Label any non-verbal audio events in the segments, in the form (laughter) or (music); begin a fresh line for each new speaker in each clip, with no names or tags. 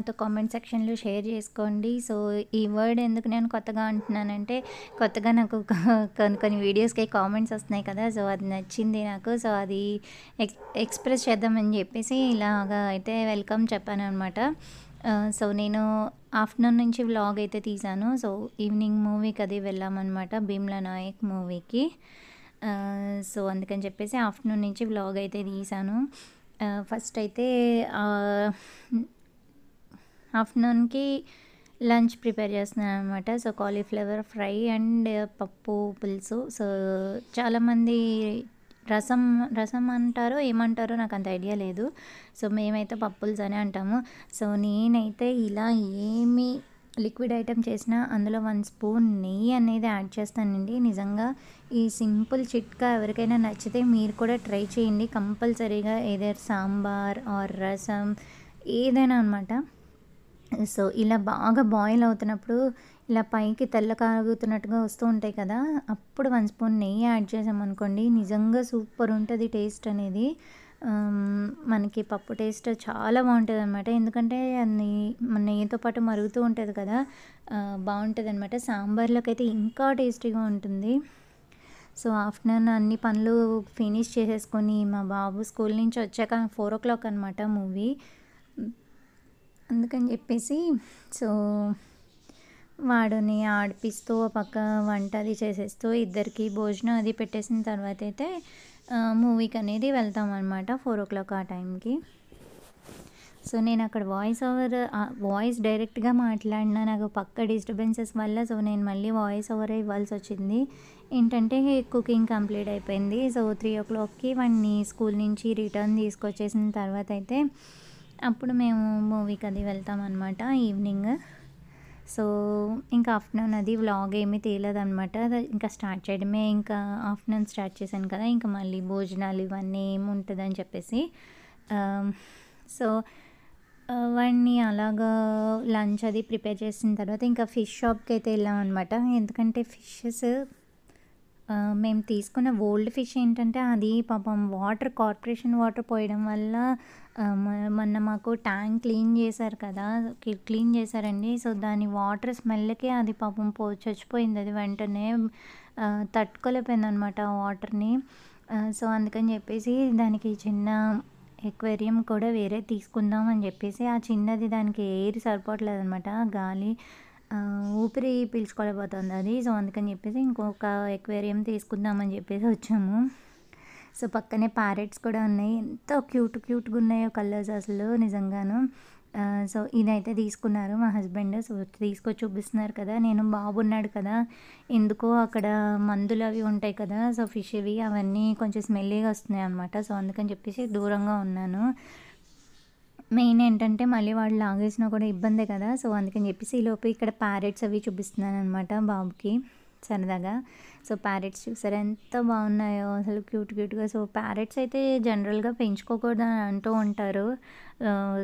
నాతో కామెంట్ సెక్షన్లో షేర్ చేసుకోండి సో ఈ వర్డ్ ఎందుకు నేను కొత్తగా అంటున్నానంటే కొత్తగా నాకు (laughs) కొన్ని కొన్ని వీడియోస్కి కామెంట్స్ వస్తున్నాయి కదా సో అది నచ్చింది నాకు సో అది ఎక్స్ప్రెస్ చేద్దామని చెప్పేసి ఇలాగా అయితే వెల్కమ్ చెప్పాను అనమాట సో నేను ఆఫ్టర్నూన్ నుంచి వ్లాగ్ అయితే తీశాను సో ఈవినింగ్ మూవీకి అది వెళ్ళామన్నమాట భీమ్లా నాయక్ మూవీకి సో అందుకని చెప్పేసి ఆఫ్టర్నూన్ నుంచి వ్లాగ్ అయితే తీశాను ఫస్ట్ అయితే ఆఫ్టర్నూన్కి లంచ్ ప్రిపేర్ చేస్తున్నాను అనమాట సో కాలీఫ్లవర్ ఫ్రై అండ్ పప్పు పులుసు సో చాలామంది రసం రసం అంటారో ఏమంటారో నాకు అంత ఐడియా లేదు సో మేమైతే పప్పుల్స్ అని అంటాము సో నేనైతే ఇలా ఏమి లిక్విడ్ ఐటమ్ చేసినా అందులో వన్ స్పూన్ నెయ్యి అనేది యాడ్ చేస్తానండి నిజంగా ఈ సింపుల్ చిట్కా ఎవరికైనా నచ్చితే మీరు కూడా ట్రై చేయండి కంపల్సరీగా ఏదైనా సాంబార్ ఆర్ రసం ఏదైనా అనమాట సో ఇలా బాగా బాయిల్ అవుతున్నప్పుడు ఇలా పైకి తెల్ల కాగుతున్నట్టుగా వస్తూ ఉంటాయి కదా అప్పుడు వన్ స్పూన్ నెయ్యి యాడ్ చేసామనుకోండి నిజంగా సూపర్ ఉంటుంది టేస్ట్ అనేది మనకి పప్పు టేస్ట్ చాలా బాగుంటుంది అనమాట ఎందుకంటే నెయ్యితో పాటు మరుగుతూ ఉంటుంది కదా బాగుంటుంది అనమాట సాంబార్లోకి అయితే ఇంకా టేస్టీగా ఉంటుంది సో ఆఫ్టర్నూన్ అన్ని పనులు ఫినిష్ చేసేసుకొని మా బాబు స్కూల్ నుంచి వచ్చాక ఫోర్ ఓ క్లాక్ అనమాట మూవీ అందుకని చెప్పేసి సో వాడుని ఆడిపిస్తూ పక్క వంట అది చేసేస్తూ ఇద్దరికి భోజనం అది పెట్టేసిన తర్వాత అయితే మూవీకి అనేది వెళ్తాం అనమాట ఫోర్ ఓ క్లాక్ ఆ టైంకి సో నేను అక్కడ వాయిస్ ఓవర్ వాయిస్ డైరెక్ట్గా మాట్లాడిన నాకు పక్క డిస్టర్బెన్సెస్ వల్ల సో నేను మళ్ళీ వాయిస్ ఓవర్ ఇవ్వాల్సి వచ్చింది ఏంటంటే కుకింగ్ కంప్లీట్ అయిపోయింది సో త్రీ ఓ క్లాక్కి వాడిని స్కూల్ నుంచి రిటర్న్ తీసుకొచ్చేసిన తర్వాత అయితే అప్పుడు మేము మూవీకి అది వెళ్తామన్నమాట ఈవినింగ్ సో ఇంకా ఆఫ్టర్నూన్ అది వ్లాగ్ ఏమీ అనమాట ఇంకా స్టార్ట్ చేయడమే ఇంకా ఆఫ్టర్నూన్ స్టార్ట్ చేశాను కదా ఇంకా మళ్ళీ భోజనాలు ఇవన్నీ ఏముంటుందని చెప్పేసి సో వాడిని అలాగా లంచ్ అది ప్రిపేర్ చేసిన తర్వాత ఇంకా ఫిష్ షాప్కి అయితే వెళ్ళాం అనమాట ఎందుకంటే ఫిషెస్ మేము తీసుకున్న ఓల్డ్ ఫిష్ ఏంటంటే అది పాపం వాటర్ కార్పొరేషన్ వాటర్ పోయడం వల్ల మొన్న మాకు ట్యాంక్ క్లీన్ చేశారు కదా క్లీన్ చేశారండి సో దాని వాటర్ స్మెల్కి అది పాపం పో చచ్చిపోయింది అది వెంటనే తట్టుకోలేపోయింది అనమాట వాటర్ని సో అందుకని చెప్పేసి దానికి చిన్న ఎక్వేరియం కూడా వేరే తీసుకుందాం అని చెప్పేసి ఆ చిన్నది దానికి ఎయిర్ సరిపోవట్లేదు అనమాట గాలి ఊపిరి పీల్చుకోలేకపోతుంది అది సో అందుకని చెప్పేసి ఇంకొక ఎక్వేరియం తీసుకుందామని చెప్పేసి వచ్చాము సో పక్కనే ప్యారెట్స్ కూడా ఉన్నాయి ఎంత క్యూట్ క్యూట్గా ఉన్నాయో కలర్స్ అసలు నిజంగాను సో ఇదైతే తీసుకున్నారు మా హస్బెండ్ సో తీసుకొచ్చి చూపిస్తున్నారు కదా నేను బాబున్నాడు కదా ఎందుకో అక్కడ మందులు అవి ఉంటాయి కదా సో ఫిష్ ఇవి అవన్నీ కొంచెం స్మెల్లీగా వస్తున్నాయి అనమాట సో అందుకని చెప్పేసి దూరంగా ఉన్నాను మెయిన్ ఏంటంటే మళ్ళీ వాళ్ళు లాగేసినా కూడా ఇబ్బందే కదా సో అందుకని చెప్పేసి ఈలోపు ఇక్కడ ప్యారెట్స్ అవి చూపిస్తున్నాను అనమాట బాబుకి సరదాగా సో ప్యారెట్స్ చూసారు ఎంత బాగున్నాయో అసలు క్యూట్ క్యూట్గా సో ప్యారెట్స్ అయితే జనరల్గా పెంచుకోకూడదు అని అంటూ ఉంటారు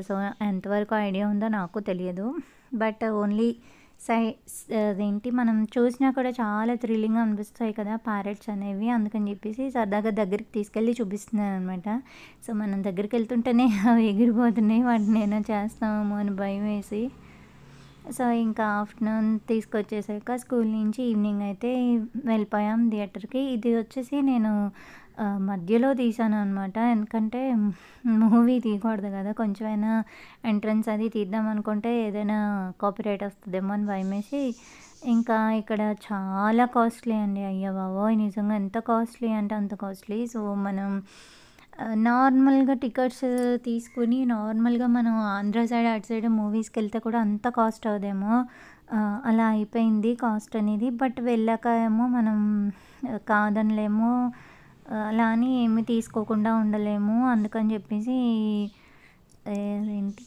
సో ఎంతవరకు ఐడియా ఉందో నాకు తెలియదు బట్ ఓన్లీ సై అదేంటి మనం చూసినా కూడా చాలా థ్రిల్లింగ్గా అనిపిస్తాయి కదా ప్యారెట్స్ అనేవి అందుకని చెప్పేసి సరదాగా దగ్గరికి తీసుకెళ్ళి చూపిస్తున్నాను అనమాట సో మనం దగ్గరికి వెళ్తుంటేనే అవి ఎగిరిపోతున్నాయి వాటిని ఏమైనా చేస్తామో అని భయం వేసి సో ఇంకా ఆఫ్టర్నూన్ తీసుకొచ్చేసాక స్కూల్ నుంచి ఈవినింగ్ అయితే వెళ్ళిపోయాం థియేటర్కి ఇది వచ్చేసి నేను మధ్యలో తీసాను అనమాట ఎందుకంటే మూవీ తీయకూడదు కదా కొంచెమైనా ఎంట్రన్స్ అది తీద్దాం అనుకుంటే ఏదైనా కాపీరైట్ వస్తుందేమో అని భయమేసి ఇంకా ఇక్కడ చాలా కాస్ట్లీ అండి అయ్యా బాబోయ్ నిజంగా ఎంత కాస్ట్లీ అంటే అంత కాస్ట్లీ సో మనం నార్మల్గా టికెట్స్ తీసుకుని నార్మల్గా మనం ఆంధ్ర సైడ్ అటు సైడ్ మూవీస్కి వెళ్తే కూడా అంత కాస్ట్ అవుదేమో అలా అయిపోయింది కాస్ట్ అనేది బట్ వెళ్ళాక ఏమో మనం కాదనలేమో అలా అని ఏమి తీసుకోకుండా ఉండలేము అందుకని చెప్పేసి ఏంటి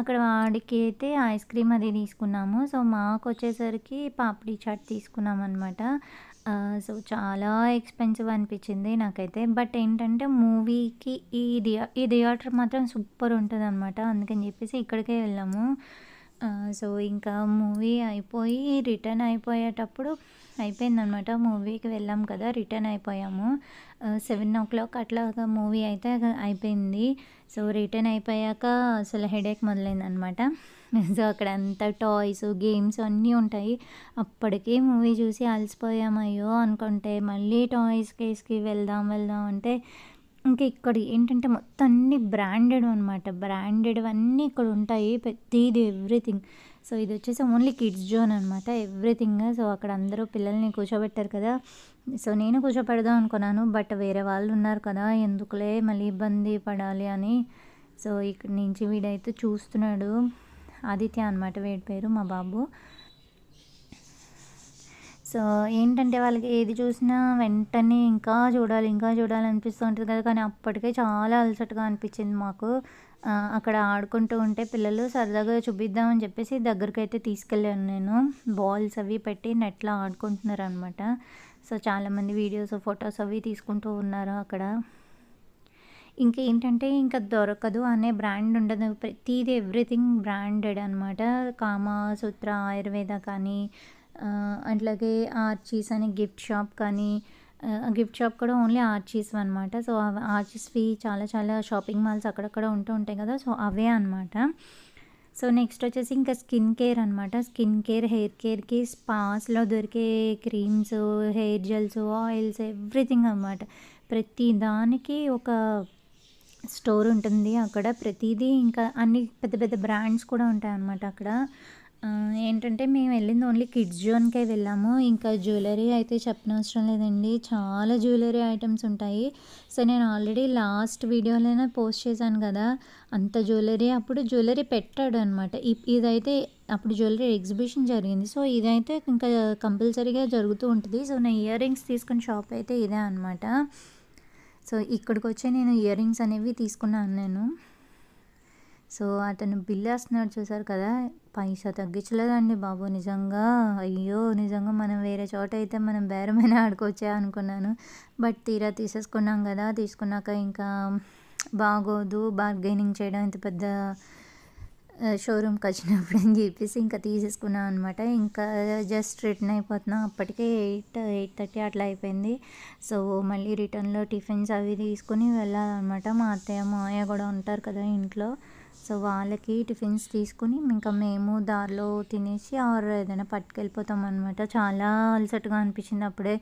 అక్కడ వాడికి అయితే ఐస్ క్రీమ్ అది తీసుకున్నాము సో మాకు వచ్చేసరికి పాపిడి చాట్ తీసుకున్నాం అనమాట సో చాలా ఎక్స్పెన్సివ్ అనిపించింది నాకైతే బట్ ఏంటంటే మూవీకి ఈ థియే ఈ థియేటర్ మాత్రం సూపర్ ఉంటుంది అనమాట అందుకని చెప్పేసి ఇక్కడికే వెళ్ళాము సో ఇంకా మూవీ అయిపోయి రిటర్న్ అయిపోయేటప్పుడు అయిపోయిందనమాట మూవీకి వెళ్ళాం కదా రిటర్న్ అయిపోయాము సెవెన్ ఓ క్లాక్ అట్లా మూవీ అయితే అయిపోయింది సో రిటర్న్ అయిపోయాక అసలు హెడేక్ మొదలైందనమాట (laughs) సో అక్కడ అంతా టాయ్స్ గేమ్స్ అన్నీ ఉంటాయి అప్పటికి మూవీ చూసి అలసిపోయామయ్యో అనుకుంటే మళ్ళీ టాయ్స్ కేస్కి వెళ్దాం వెళ్దాం అంటే ఇంకా ఇక్కడ ఏంటంటే మొత్తం అన్ని బ్రాండెడ్ అనమాట బ్రాండెడ్ అన్నీ ఇక్కడ ఉంటాయి ప్రతిది ఎవ్రీథింగ్ సో ఇది వచ్చేసి ఓన్లీ కిడ్స్ జోన్ అనమాట ఎవ్రీథింగ్ సో అక్కడ అందరూ పిల్లల్ని కూర్చోబెట్టారు కదా సో నేను కూర్చోపెడదాం అనుకున్నాను బట్ వేరే వాళ్ళు ఉన్నారు కదా ఎందుకులే మళ్ళీ ఇబ్బంది పడాలి అని సో ఇక్కడ నుంచి వీడైతే చూస్తున్నాడు ఆదిత్య అనమాట వీడి పేరు మా బాబు సో ఏంటంటే వాళ్ళకి ఏది చూసినా వెంటనే ఇంకా చూడాలి ఇంకా చూడాలనిపిస్తూ ఉంటుంది కదా కానీ అప్పటికే చాలా అలసటగా అనిపించింది మాకు అక్కడ ఆడుకుంటూ ఉంటే పిల్లలు సరదాగా చూపిద్దామని చెప్పేసి దగ్గరికి అయితే తీసుకెళ్ళాను నేను బాల్స్ అవి పెట్టి నెట్లో ఆడుకుంటున్నారు అనమాట సో చాలామంది వీడియోస్ ఫొటోస్ అవి తీసుకుంటూ ఉన్నారు అక్కడ ఇంకేంటంటే ఇంకా దొరకదు అనే బ్రాండ్ ఉండదు ప్రతిది ఎవ్రీథింగ్ బ్రాండెడ్ అనమాట కామా సూత్ర ఆయుర్వేద కానీ అట్లాగే ఆర్చీస్ అనే గిఫ్ట్ షాప్ కానీ గిఫ్ట్ షాప్ కూడా ఓన్లీ ఆర్చీస్ అనమాట సో ఆర్చీస్వి చాలా చాలా షాపింగ్ మాల్స్ అక్కడక్కడ ఉంటూ ఉంటాయి కదా సో అవే అనమాట సో నెక్స్ట్ వచ్చేసి ఇంకా స్కిన్ కేర్ అనమాట స్కిన్ కేర్ హెయిర్ కేర్కి స్పాస్లో దొరికే creams hair gels oils everything అనమాట ప్రతి దానికి ఒక స్టోర్ ఉంటుంది అక్కడ ప్రతిదీ ఇంకా అన్ని పెద్ద పెద్ద బ్రాండ్స్ కూడా ఉంటాయి అనమాట అక్కడ ఏంటంటే మేము వెళ్ళింది ఓన్లీ కిడ్స్ జోన్కే వెళ్ళాము ఇంకా జ్యువెలరీ అయితే చెప్పనవసరం లేదండి చాలా జ్యువెలరీ ఐటమ్స్ ఉంటాయి సో నేను ఆల్రెడీ లాస్ట్ వీడియోలోనే పోస్ట్ చేశాను కదా అంత జ్యువెలరీ అప్పుడు జ్యువెలరీ పెట్టాడు అనమాట ఇదైతే అప్పుడు జ్యువెలరీ ఎగ్జిబిషన్ జరిగింది సో ఇదైతే ఇంకా కంపల్సరీగా జరుగుతూ ఉంటుంది సో నా ఇయర్ రింగ్స్ తీసుకున్న షాప్ అయితే ఇదే అనమాట సో ఇక్కడికి వచ్చే నేను ఇయర్ రింగ్స్ అనేవి తీసుకున్నాను నేను సో అతను బిల్ వేస్తున్నాడు చూసారు కదా పైసా తగ్గించలేదండి బాబు నిజంగా అయ్యో నిజంగా మనం వేరే చోట అయితే మనం బేరమైన ఆడుకోవచ్చా అనుకున్నాను బట్ తీరా తీసేసుకున్నాం కదా తీసుకున్నాక ఇంకా బాగోదు బార్గెనింగ్ చేయడం ఇంత పెద్ద షోరూమ్కి వచ్చినప్పుడు అని చెప్పేసి ఇంకా తీసేసుకున్నాం అనమాట ఇంకా జస్ట్ రిటర్న్ అయిపోతున్నాం అప్పటికే ఎయిట్ ఎయిట్ థర్టీ అట్లా అయిపోయింది సో మళ్ళీ రిటర్న్లో టిఫిన్స్ అవి తీసుకుని వెళ్ళాలన్నమాట మా అత్తయ్య అయ్య కూడా ఉంటారు కదా ఇంట్లో సో వాళ్ళకి టిఫిన్స్ తీసుకుని ఇంకా మేము దారిలో తినేసి ఆర్ ఏదైనా పట్టుకెళ్ళిపోతాం అనమాట చాలా అలసటగా అనిపించింది అప్పుడే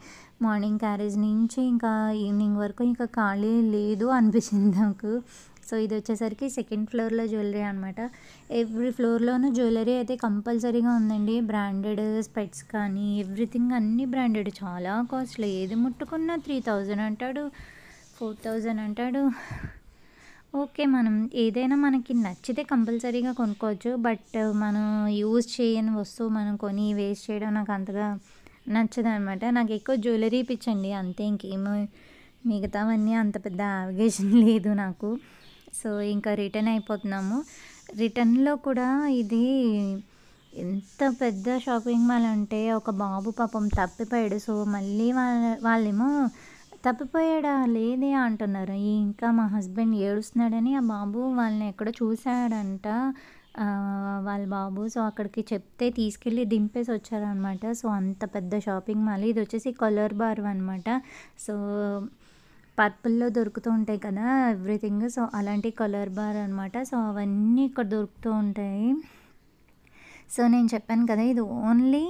మార్నింగ్ క్యారేజ్ నుంచి ఇంకా ఈవినింగ్ వరకు ఇంకా ఖాళీ లేదు అనిపించింది నాకు సో ఇది వచ్చేసరికి సెకండ్ ఫ్లోర్లో జ్యువెలరీ అనమాట ఎవ్రీ ఫ్లోర్లోనూ జ్యువెలరీ అయితే కంపల్సరీగా ఉందండి బ్రాండెడ్ స్పెట్స్ కానీ ఎవ్రీథింగ్ అన్నీ బ్రాండెడ్ చాలా కాస్ట్లీ ఏది ముట్టుకున్నా త్రీ థౌజండ్ అంటాడు ఫోర్ థౌజండ్ అంటాడు ఓకే మనం ఏదైనా మనకి నచ్చితే కంపల్సరీగా కొనుక్కోవచ్చు బట్ మనం యూజ్ చేయని వస్తువు మనం కొని వేస్ట్ చేయడం నాకు అంతగా నచ్చదు అనమాట నాకు ఎక్కువ జ్యువెలరీ ఇప్పించండి అంతే ఇంకేమో మిగతావన్నీ అంత పెద్ద అవగేషన్ (laughs) లేదు నాకు సో ఇంకా రిటర్న్ అయిపోతున్నాము రిటర్న్లో కూడా ఇది ఎంత పెద్ద షాపింగ్ మాల్ అంటే ఒక బాబు పాపం తప్పిపోయాడు సో మళ్ళీ వాళ్ళ వాళ్ళేమో తప్పిపోయాడా లేదే అంటున్నారు ఇంకా మా హస్బెండ్ ఏడుస్తున్నాడని ఆ బాబు వాళ్ళని ఎక్కడో చూశాడంట వాళ్ళ బాబు సో అక్కడికి చెప్తే తీసుకెళ్ళి దింపేసి వచ్చారనమాట సో అంత పెద్ద షాపింగ్ మాల్ ఇది వచ్చేసి కలర్ బార్ అనమాట సో పర్పుల్లో దొరుకుతూ ఉంటాయి కదా ఎవ్రీథింగ్ సో అలాంటి కలర్ బార్ అనమాట సో అవన్నీ ఇక్కడ దొరుకుతూ ఉంటాయి సో నేను చెప్పాను కదా ఇది ఓన్లీ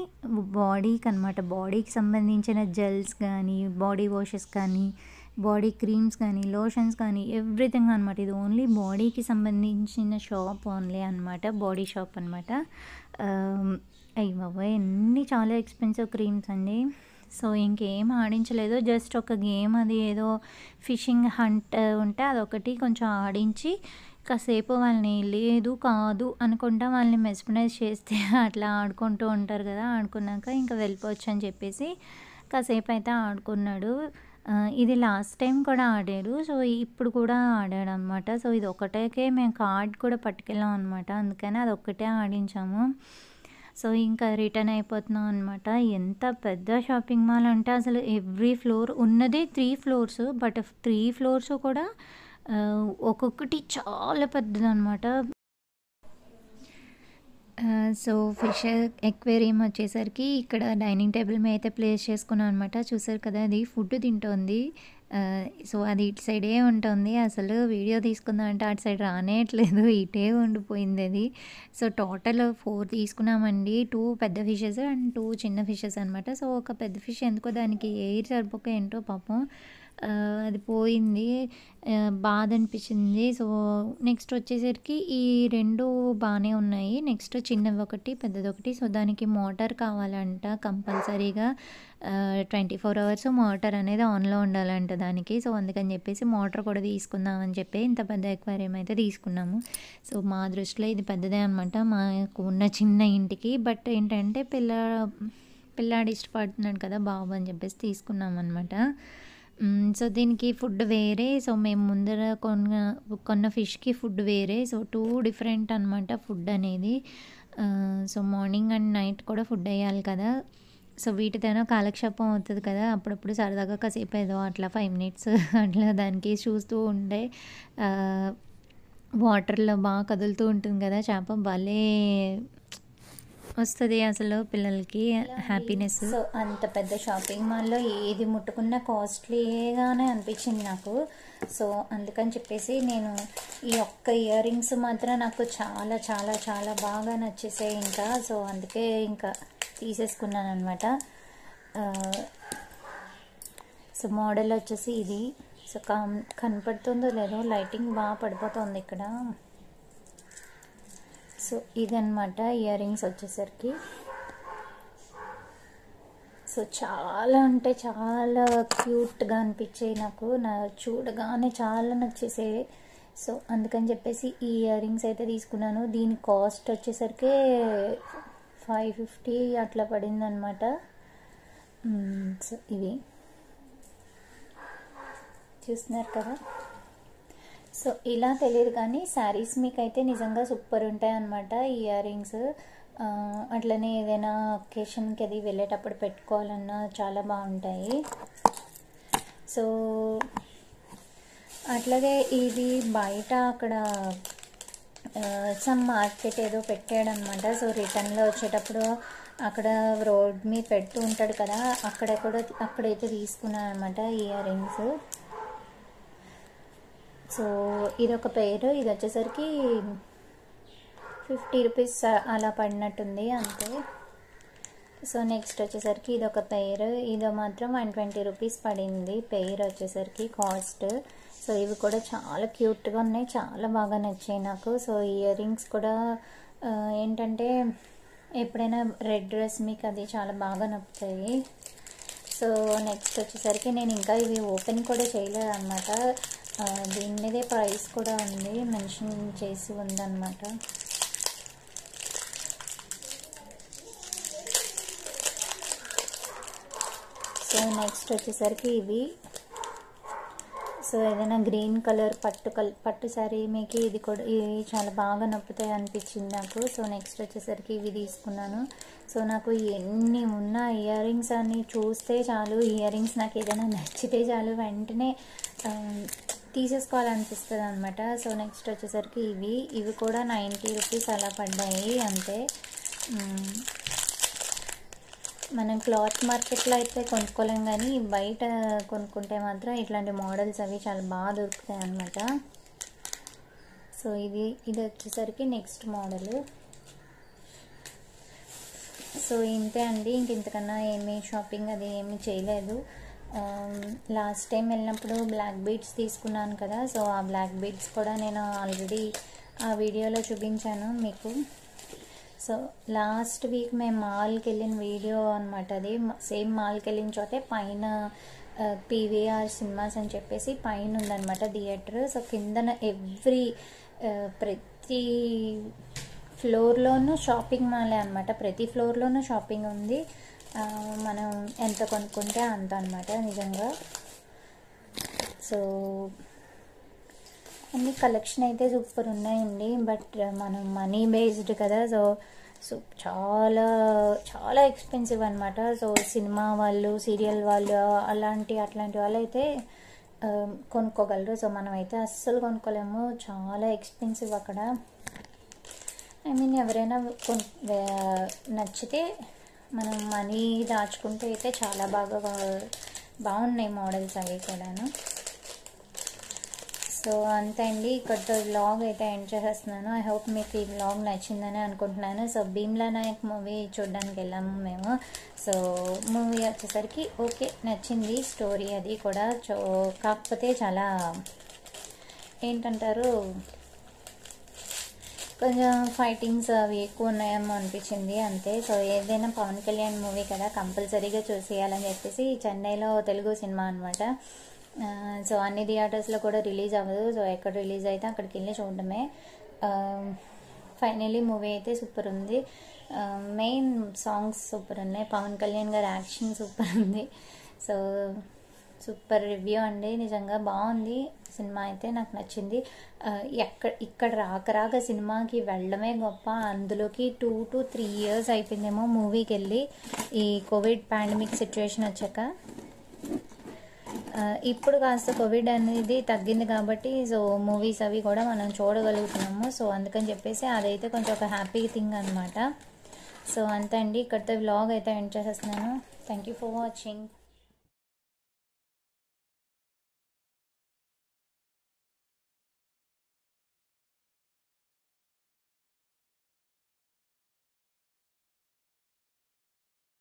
బాడీకి అనమాట బాడీకి సంబంధించిన జెల్స్ కానీ బాడీ వాషెస్ కానీ బాడీ క్రీమ్స్ కానీ లోషన్స్ కానీ ఎవ్రీథింగ్ అనమాట ఇది ఓన్లీ బాడీకి సంబంధించిన షాప్ ఓన్లీ అనమాట బాడీ షాప్ అనమాట అయ్యి బాబా ఎన్ని చాలా ఎక్స్పెన్సివ్ క్రీమ్స్ అండి సో ఇంకేం ఆడించలేదు జస్ట్ ఒక గేమ్ అది ఏదో ఫిషింగ్ హంట్ ఉంటే అదొకటి కొంచెం ఆడించి కాసేపు వాళ్ళని లేదు కాదు అనుకుంటా వాళ్ళని మెస్పనైజ్ చేస్తే (laughs) అట్లా ఆడుకుంటూ ఉంటారు కదా ఆడుకున్నాక ఇంకా వెళ్ళిపోవచ్చు అని చెప్పేసి కాసేపు అయితే ఆడుకున్నాడు ఇది లాస్ట్ టైం కూడా ఆడాడు సో ఇప్పుడు కూడా ఆడాడు అనమాట సో ఇది ఒకటేకే మేము కార్డ్ కూడా పట్టుకెళ్ళాం అనమాట అందుకని అది ఒక్కటే ఆడించాము సో ఇంకా రిటర్న్ అయిపోతున్నాం అనమాట ఎంత పెద్ద షాపింగ్ మాల్ అంటే అసలు ఎవ్రీ ఫ్లోర్ ఉన్నదే three floors but three floors కూడా ఒక్కొక్కటి చాలా పెద్దదనమాట సో ఫిష్ ఎక్వేరియం వచ్చేసరికి ఇక్కడ డైనింగ్ టేబుల్ మీద అయితే ప్లేస్ చేసుకున్నాం అనమాట చూసారు కదా అది ఫుడ్ తింటోంది సో అది ఇటు సైడే ఉంటుంది అసలు వీడియో తీసుకుందాం అంటే అటు సైడ్ రానేయట్లేదు (laughs) ఇటే ఉండిపోయింది అది సో టోటల్ ఫోర్ తీసుకున్నామండి టూ పెద్ద ఫిషెస్ అండ్ టూ చిన్న ఫిషెస్ అనమాట సో ఒక పెద్ద ఫిష్ ఎందుకో దానికి ఎయిర్ సరిపోక ఏంటో పాపం అది పోయింది బాధ అనిపించింది సో నెక్స్ట్ వచ్చేసరికి ఈ రెండు బాగానే ఉన్నాయి నెక్స్ట్ చిన్నవి ఒకటి పెద్దది ఒకటి సో దానికి మోటార్ కావాలంట కంపల్సరీగా ట్వంటీ ఫోర్ అవర్స్ మోటార్ అనేది ఆన్లో ఉండాలంట దానికి సో అందుకని చెప్పేసి మోటార్ కూడా తీసుకుందామని చెప్పి ఇంత పెద్ద ఎక్వేరియం అయితే తీసుకున్నాము సో మా దృష్టిలో ఇది పెద్దదే అనమాట మాకు ఉన్న చిన్న ఇంటికి బట్ ఏంటంటే పిల్ల పిల్లాడు ఇష్టపడుతున్నాడు కదా బాబు అని చెప్పేసి తీసుకున్నాం అనమాట సో దీనికి ఫుడ్ వేరే సో మేము ముందర కొన్న కొన్న ఫిష్కి ఫుడ్ వేరే సో టూ డిఫరెంట్ అనమాట ఫుడ్ అనేది సో మార్నింగ్ అండ్ నైట్ కూడా ఫుడ్ వేయాలి కదా సో వీటితోనో కాలక్షేపం అవుతుంది కదా అప్పుడప్పుడు సరదాగా కాసేపు ఏదో అట్లా ఫైవ్ మినిట్స్ (laughs) అట్లా దానికి చూస్తూ ఉండే వాటర్లో బాగా కదులుతూ ఉంటుంది కదా చేప భలే వస్తుంది అసలు పిల్లలకి హ్యాపీనెస్ సో అంత పెద్ద షాపింగ్ మాల్లో ఏది ముట్టుకున్న కాస్ట్లీగానే అనిపించింది నాకు సో అందుకని చెప్పేసి నేను ఈ ఒక్క ఇయర్ రింగ్స్ మాత్రం నాకు చాలా చాలా చాలా బాగా నచ్చేసాయి ఇంకా సో అందుకే ఇంకా తీసేసుకున్నాను అనమాట సో మోడల్ వచ్చేసి ఇది సో కం కనపడుతుందో లేదో లైటింగ్ బాగా పడిపోతుంది ఇక్కడ సో ఇదనమాట ఇయర్ రింగ్స్ వచ్చేసరికి సో చాలా అంటే చాలా క్యూట్గా అనిపించాయి నాకు నా చూడగానే చాలా నచ్చేసేవి సో అందుకని చెప్పేసి ఈ ఇయర్ రింగ్స్ అయితే తీసుకున్నాను దీని కాస్ట్ వచ్చేసరికి ఫైవ్ ఫిఫ్టీ అట్లా పడిందనమాట సో ఇవి చూస్తున్నారు కదా సో ఇలా తెలియదు కానీ శారీస్ మీకు అయితే నిజంగా సూపర్ ఉంటాయి అనమాట ఇయర్ రింగ్స్ అట్లనే ఏదైనా ఒకేషన్కి అది వెళ్ళేటప్పుడు పెట్టుకోవాలన్నా చాలా బాగుంటాయి సో అట్లాగే ఇది బయట అక్కడ సమ్ మార్కెట్ ఏదో పెట్టాడు అనమాట సో రిటర్న్లో వచ్చేటప్పుడు అక్కడ రోడ్ మీద పెడుతూ ఉంటాడు కదా అక్కడ కూడా అక్కడైతే తీసుకున్నాను అనమాట ఇయర్ రింగ్స్ సో ఇది ఒక పేరు ఇది వచ్చేసరికి ఫిఫ్టీ రూపీస్ అలా పడినట్టుంది అంతే సో నెక్స్ట్ వచ్చేసరికి ఇది ఒక పేరు ఇదో మాత్రం వన్ ట్వంటీ రూపీస్ పడింది పేరు వచ్చేసరికి కాస్ట్ సో ఇవి కూడా చాలా క్యూట్గా ఉన్నాయి చాలా బాగా నచ్చాయి నాకు సో ఇయర్ రింగ్స్ కూడా ఏంటంటే ఎప్పుడైనా రెడ్ డ్రెస్ మీకు అది చాలా బాగా నప్పుతాయి సో నెక్స్ట్ వచ్చేసరికి నేను ఇంకా ఇవి ఓపెన్ కూడా చేయలేదు అనమాట దీని మీదే ప్రైస్ కూడా ఉంది మెన్షన్ చేసి ఉందన్నమాట సో నెక్స్ట్ వచ్చేసరికి ఇవి సో ఏదైనా గ్రీన్ కలర్ పట్టు కల్ పట్టు శారీ మీకు ఇది కూడా ఇవి చాలా బాగా నొప్పుతాయి అనిపించింది నాకు సో నెక్స్ట్ వచ్చేసరికి ఇవి తీసుకున్నాను సో నాకు ఎన్ని ఉన్న ఇయర్ రింగ్స్ అన్ని చూస్తే చాలు ఇయర్ రింగ్స్ నాకు ఏదైనా నచ్చితే చాలు వెంటనే తీసేసుకోవాలనిపిస్తుంది అనమాట సో నెక్స్ట్ వచ్చేసరికి ఇవి ఇవి కూడా నైంటీ రూపీస్ అలా పడ్డాయి అంతే మనం క్లాత్ మార్కెట్లో అయితే కొనుక్కోలేం కానీ బయట కొనుక్కుంటే మాత్రం ఇట్లాంటి మోడల్స్ అవి చాలా బాగా దొరుకుతాయి అనమాట సో ఇది ఇది వచ్చేసరికి నెక్స్ట్ మోడల్ సో ఇంతే అండి ఇంక ఇంతకన్నా ఏమీ షాపింగ్ అది ఏమీ చేయలేదు లాస్ట్ um, టైం వెళ్ళినప్పుడు బ్లాక్ బీట్స్ తీసుకున్నాను కదా సో ఆ బ్లాక్ బీట్స్ కూడా నేను ఆల్రెడీ ఆ వీడియోలో చూపించాను మీకు సో లాస్ట్ వీక్ మేము మాల్కి వెళ్ళిన వీడియో అనమాట అది సేమ్ మాల్కి వెళ్ళిన చోటే పైన పీవీఆర్ సినిమాస్ అని చెప్పేసి పైన ఉందన్నమాట థియేటర్ సో కిందన ఎవ్రీ ప్రతి ఫ్లోర్లోనూ షాపింగ్ మాలే అనమాట ప్రతి ఫ్లోర్లోనూ షాపింగ్ ఉంది మనం ఎంత కొనుక్కుంటే అంత అనమాట నిజంగా సో అన్ని కలెక్షన్ అయితే సూపర్ ఉన్నాయండి బట్ మనం మనీ బేస్డ్ కదా సో సో చాలా చాలా ఎక్స్పెన్సివ్ అనమాట సో సినిమా వాళ్ళు సీరియల్ వాళ్ళు అలాంటి అట్లాంటి వాళ్ళు అయితే కొనుక్కోగలరు సో మనమైతే అస్సలు కొనుక్కోలేము చాలా ఎక్స్పెన్సివ్ అక్కడ ఐ మీన్ ఎవరైనా కొ నచ్చితే మనం మనీ దాచుకుంటే అయితే చాలా బాగా బాగున్నాయి మోడల్స్ అవి కూడాను సో అంతే అండి ఇక్కడితో వ్లాగ్ అయితే ఎండ్ చేసేస్తున్నాను ఐ హోప్ మీకు ఈ వ్లాగ్ నచ్చిందని అనుకుంటున్నాను సో భీమ్లా నాయక్ మూవీ చూడడానికి వెళ్ళాము మేము సో మూవీ వచ్చేసరికి ఓకే నచ్చింది స్టోరీ అది కూడా కాకపోతే చాలా ఏంటంటారు కొంచెం ఫైటింగ్స్ అవి ఎక్కువ ఉన్నాయేమో అనిపించింది అంతే సో ఏదైనా పవన్ కళ్యాణ్ మూవీ కదా కంపల్సరీగా చూసేయాలని చెప్పేసి చెన్నైలో తెలుగు సినిమా అనమాట సో అన్ని థియేటర్స్లో కూడా రిలీజ్ అవ్వదు సో ఎక్కడ రిలీజ్ అయితే అక్కడికి వెళ్ళి చూడడమే ఫైనలీ మూవీ అయితే సూపర్ ఉంది మెయిన్ సాంగ్స్ సూపర్ ఉన్నాయి పవన్ కళ్యాణ్ గారి యాక్షన్ సూపర్ ఉంది సో సూపర్ రివ్యూ అండి నిజంగా బాగుంది సినిమా అయితే నాకు నచ్చింది ఎక్కడ ఇక్కడ రాక రాక సినిమాకి వెళ్ళడమే గొప్ప అందులోకి టూ టు త్రీ ఇయర్స్ అయిపోయిందేమో మూవీకి వెళ్ళి ఈ కోవిడ్ పాండమిక్ సిచ్యువేషన్ వచ్చాక ఇప్పుడు కాస్త కోవిడ్ అనేది తగ్గింది కాబట్టి సో మూవీస్ అవి కూడా మనం చూడగలుగుతున్నాము సో అందుకని చెప్పేసి అదైతే కొంచెం ఒక హ్యాపీ థింగ్ అనమాట సో అంతే అండి ఇక్కడితో వ్లాగ్ అయితే ఎండ్ చేసేస్తున్నాను థ్యాంక్ యూ ఫర్ వాచింగ్